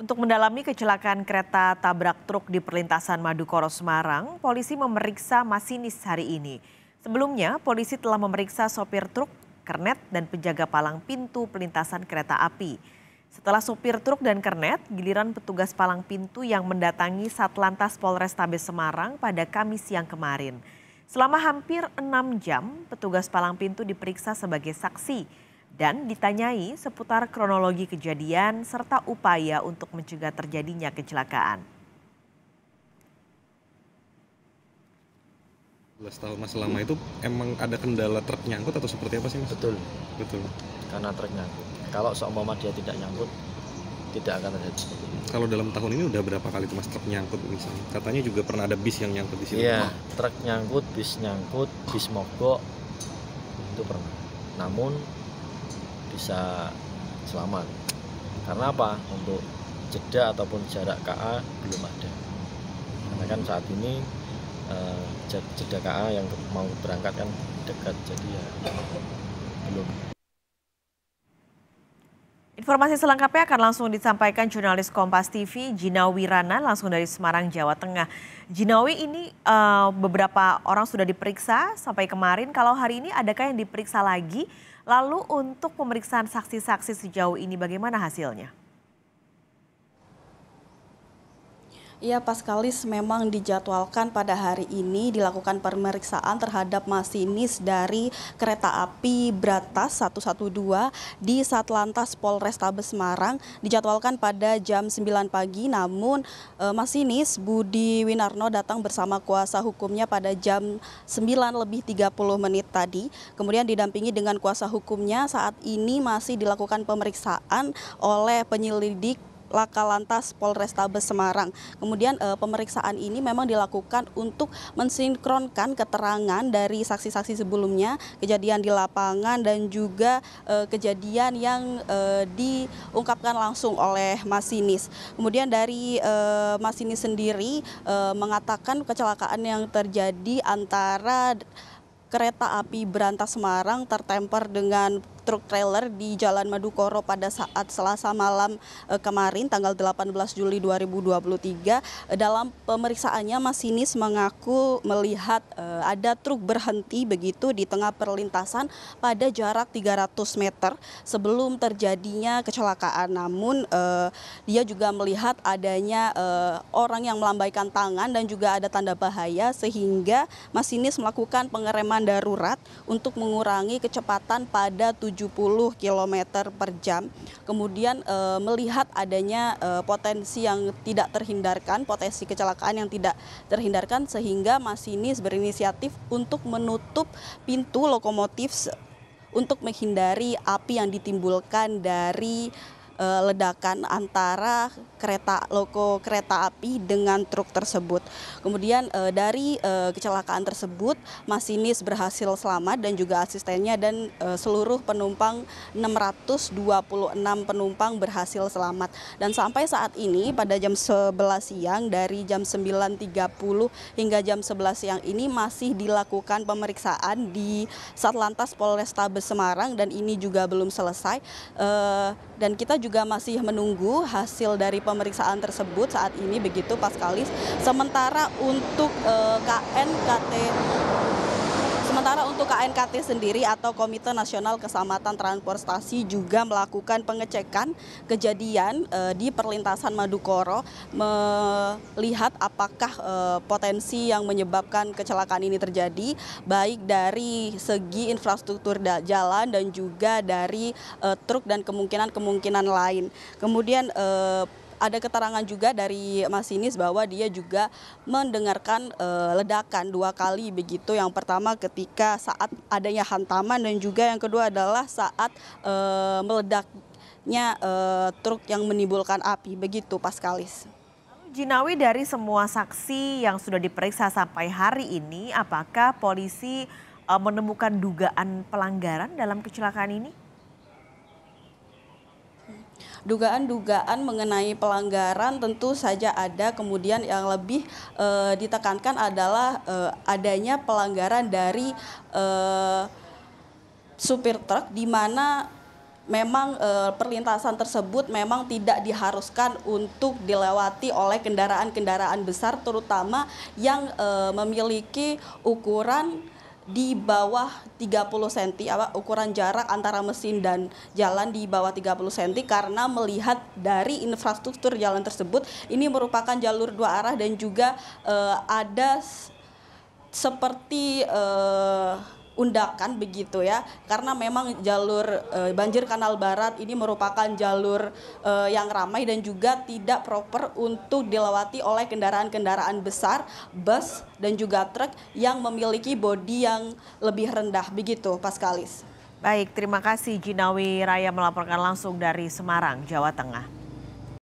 Untuk mendalami kecelakaan kereta tabrak truk di perlintasan Madukoro Semarang, polisi memeriksa masinis hari ini. Sebelumnya, polisi telah memeriksa sopir truk, kernet, dan penjaga palang pintu perlintasan kereta api. Setelah sopir truk dan kernet, giliran petugas palang pintu yang mendatangi Satlantas Polrestabes Semarang pada Kamis siang kemarin. Selama hampir enam jam, petugas palang pintu diperiksa sebagai saksi dan ditanyai seputar kronologi kejadian serta upaya untuk mencegah terjadinya kecelakaan. Belas tahun mas selama itu emang ada kendala truk nyangkut atau seperti apa sih mas? Betul. Betul. Karena truk nyangkut. Kalau seumpama dia tidak nyangkut, tidak akan terjadi seperti itu. Kalau dalam tahun ini udah berapa kali tuh mas truk nyangkut misalnya? Katanya juga pernah ada bis yang nyangkut di sini. Iya, truk nyangkut, bis nyangkut, bis mogok itu pernah. Namun bisa selamat karena apa untuk jeda ataupun jarak KA belum ada karena kan saat ini eh, jeda KA yang mau berangkat kan dekat jadi ya belum Informasi selengkapnya akan langsung disampaikan jurnalis Kompas TV Gina Wirana langsung dari Semarang, Jawa Tengah. Jinawi ini uh, beberapa orang sudah diperiksa sampai kemarin. Kalau hari ini adakah yang diperiksa lagi? Lalu untuk pemeriksaan saksi-saksi sejauh ini bagaimana hasilnya? Iya, Paskalis memang dijadwalkan pada hari ini dilakukan pemeriksaan terhadap masinis dari kereta api Bratas 112 di Satlantas Polrestabes Semarang dijadwalkan pada jam 9 pagi namun e, masinis Budi Winarno datang bersama kuasa hukumnya pada jam 9 lebih 30 menit tadi. Kemudian didampingi dengan kuasa hukumnya saat ini masih dilakukan pemeriksaan oleh penyelidik Laka Lantas Polrestabes Semarang. Kemudian e, pemeriksaan ini memang dilakukan untuk mensinkronkan keterangan dari saksi-saksi sebelumnya, kejadian di lapangan dan juga e, kejadian yang e, diungkapkan langsung oleh masinis. Kemudian dari e, masinis sendiri e, mengatakan kecelakaan yang terjadi antara kereta api Berantas Semarang tertemper dengan truk trailer di Jalan Madukoro pada saat Selasa malam eh, kemarin tanggal 18 Juli 2023 eh, dalam pemeriksaannya masinis mengaku melihat eh, ada truk berhenti begitu di tengah perlintasan pada jarak 300 meter sebelum terjadinya kecelakaan namun dia juga melihat adanya orang yang melambaikan tangan dan juga ada tanda bahaya sehingga masinis melakukan pengereman darurat untuk mengurangi kecepatan pada 70 70 km per jam, kemudian e, melihat adanya e, potensi yang tidak terhindarkan, potensi kecelakaan yang tidak terhindarkan, sehingga masinis berinisiatif untuk menutup pintu lokomotif untuk menghindari api yang ditimbulkan dari Eh, ledakan antara kereta loko kereta api dengan truk tersebut. Kemudian eh, dari eh, kecelakaan tersebut masinis berhasil selamat dan juga asistennya dan seluruh penumpang 626 penumpang berhasil selamat. Dan sampai saat ini pada jam 11 siang dari jam 9.30 hingga jam 11 siang ini masih dilakukan pemeriksaan di Satlantas Polrestabes Semarang dan ini juga belum selesai. dan kita juga juga masih menunggu hasil dari pemeriksaan tersebut saat ini begitu Paskalis. Sementara untuk eh, KNKT. Sementara untuk KNKT sendiri atau Komite Nasional Keselamatan Transportasi juga melakukan pengecekan kejadian eh, di perlintasan Madukoro melihat apakah eh, potensi yang menyebabkan kecelakaan ini terjadi baik dari segi infrastruktur jalan dan juga dari eh, truk dan kemungkinan-kemungkinan lain. Kemudian ada keterangan juga dari Mas Sinis bahwa dia juga mendengarkan e, ledakan dua kali begitu. Yang pertama ketika saat adanya hantaman dan juga yang kedua adalah saat e, meledaknya e, truk yang menimbulkan api begitu Paskalis. Jinawi dari semua saksi yang sudah diperiksa sampai hari ini, apakah polisi menemukan dugaan pelanggaran dalam kecelakaan ini? dugaan-dugaan mengenai pelanggaran tentu saja ada kemudian yang lebih e, ditekankan adalah e, adanya pelanggaran dari e, supir truk di mana memang e, perlintasan tersebut memang tidak diharuskan untuk dilewati oleh kendaraan-kendaraan besar terutama yang e, memiliki ukuran di bawah 30 cm apa, ukuran jarak antara mesin dan jalan di bawah 30 cm karena melihat dari infrastruktur jalan tersebut ini merupakan jalur dua arah dan juga uh, ada seperti uh, undakan begitu ya karena memang jalur e, banjir kanal barat ini merupakan jalur e, yang ramai dan juga tidak proper untuk dilewati oleh kendaraan-kendaraan besar, bus dan juga truk yang memiliki bodi yang lebih rendah begitu Paskalis. Baik, terima kasih Jinawi Raya melaporkan langsung dari Semarang, Jawa Tengah.